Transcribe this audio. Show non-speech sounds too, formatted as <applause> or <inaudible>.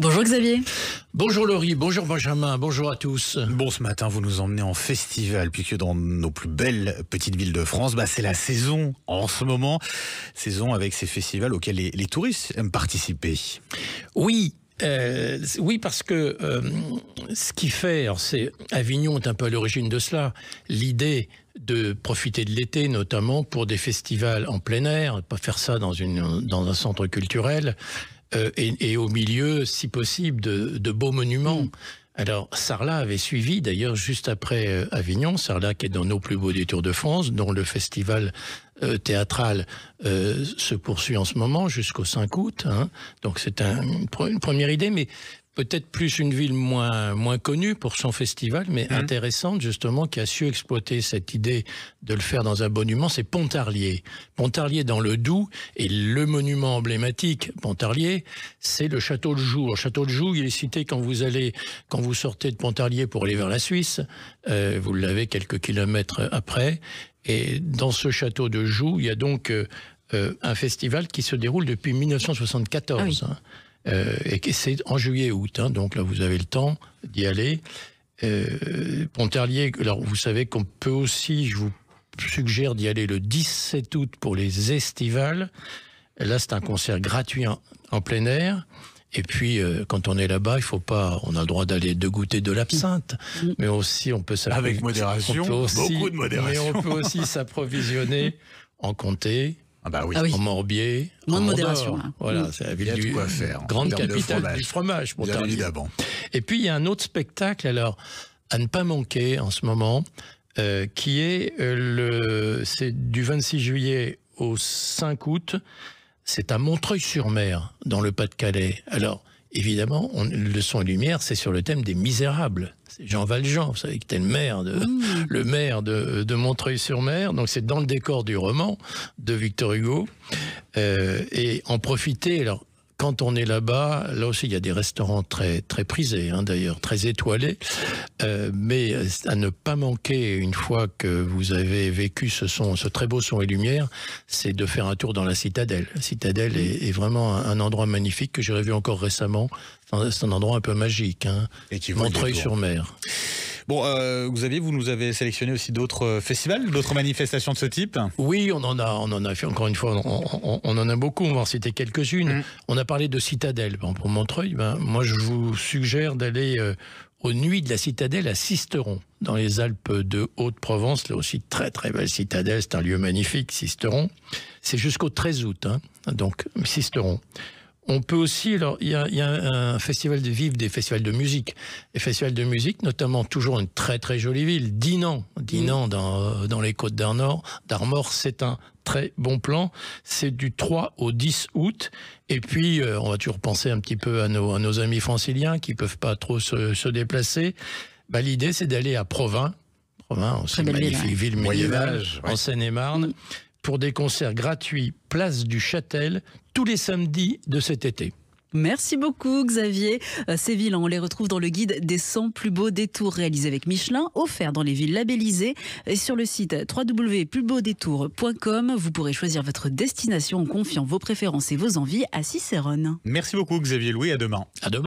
Bonjour Xavier. Bonjour Laurie, bonjour Benjamin, bonjour à tous. Bon, ce matin, vous nous emmenez en festival, puisque dans nos plus belles petites villes de France, bah, c'est la saison en ce moment. Saison avec ces festivals auxquels les, touristes aiment participer. Oui, euh, oui, parce que euh, ce qui fait, c'est Avignon est un peu à l'origine de cela, l'idée de profiter de l'été, notamment pour des festivals en plein air, pas faire ça dans, une, dans un centre culturel, euh, et, au milieu, si possible, de, beaux monuments. Mm. Alors, Sarlat avait suivi, d'ailleurs, juste après euh, Avignon, Sarlat qui est dans nos plus beaux Tours de France, dont le festival euh, théâtral se poursuit en ce moment jusqu'au 5 août. Hein. Donc, c'est un, une, première idée, mais peut-être plus une ville moins, moins connue pour son festival, mais mhm. intéressante justement, qui a su exploiter cette idée de le faire dans un monument, c'est Pontarlier. Pontarlier dans le Doubs, et le monument emblématique Pontarlier, c'est le château de Joux. château de Joux, il est cité quand vous allez, quand vous sortez de Pontarlier pour aller vers la Suisse, euh, vous l'avez quelques kilomètres après, et dans ce château de Joux, il y a donc euh, euh, un festival qui se déroule depuis 1974. Euh, et c'est en juillet-août, hein, donc là vous avez le temps d'y aller. Euh, Pontarlier, alors vous savez qu'on peut aussi, je vous suggère d'y aller le 17 août pour les estivales. Là, c'est un concert gratuit en, plein air. Et puis, euh, quand on est là-bas, il faut pas. On a le droit d'aller de goûter de l'absinthe, mais aussi on peut s'approvisionner avec modération, beaucoup de modération. Mais on peut aussi s'approvisionner <laughs> en comté, ah bah ah oui, en Morbier. Moins modération. Voilà, mm. c'est la ville du, quoi faire, grande capitale du fromage. Pour évidemment. Et puis il y a un autre spectacle alors à ne pas manquer en ce moment, euh, qui est euh, le, c'est du 26 juillet au 5 août. C'est à Montreuil-sur-Mer, dans le Pas-de-Calais. Alors, évidemment, le son et lumière, c'est sur le thème des misérables. C'est Jean Valjean, vous savez, qui était le maire de, le maire de, Montreuil-sur-Mer. Donc, c'est dans le décor du roman de Victor Hugo. Euh, et en profiter. Alors, quand on est là-bas, là aussi il y a des restaurants très très prisés, hein, d'ailleurs très étoilés, euh, mais à ne pas manquer une fois que vous avez vécu ce son, ce très beau son et lumière, c'est de faire un tour dans la citadelle. La citadelle est, vraiment un endroit magnifique que j'ai revu encore récemment. C'est un endroit un peu magique, hein, Montreuil-sur-Mer. Bon, euh, Xavier, vous nous avez sélectionné aussi d'autres euh, festivals, d'autres manifestations de ce type Oui, on en a, on en a fait, encore une fois, on, en a beaucoup, on va en citer quelques-unes. Mm. On a parlé de Citadelle, bon, pour Montreuil, ben, moi je vous suggère d'aller euh, aux nuits de la citadelle à Sisteron, dans les Alpes de Haute-Provence. Là aussi, très très belle citadelle, c'est un lieu magnifique, Sisteron. C'est jusqu'au 13 août, hein. donc Sisteron. On peut aussi, alors il y a, un, festival de vivre, des festivals de musique, et festivals de musique, notamment toujours une très très jolie ville, Dinan, Dinan mm. dans, euh, dans, les côtes d'Armor, d'Armor, c'est un très bon plan. C'est du 3 au 10 août. Et puis, euh, on va toujours penser un petit peu à nos, amis franciliens qui peuvent pas trop se, déplacer. Bah, l'idée, c'est d'aller à Provins, Provins, une magnifique ville, ville Âge en Seine-et-Marne. Mm pour des concerts gratuits place du Châtel tous les samedis de cet été. Merci beaucoup Xavier. Ces euh, villes, on les retrouve dans le guide des 100 plus beaux détours réalisés avec Michelin, offert dans les villes labellisées. Et sur le site www.plusbeaudetours.com, vous pourrez choisir votre destination en confiant vos préférences et vos envies à Cicérone. Merci beaucoup Xavier Louis, à demain. À demain.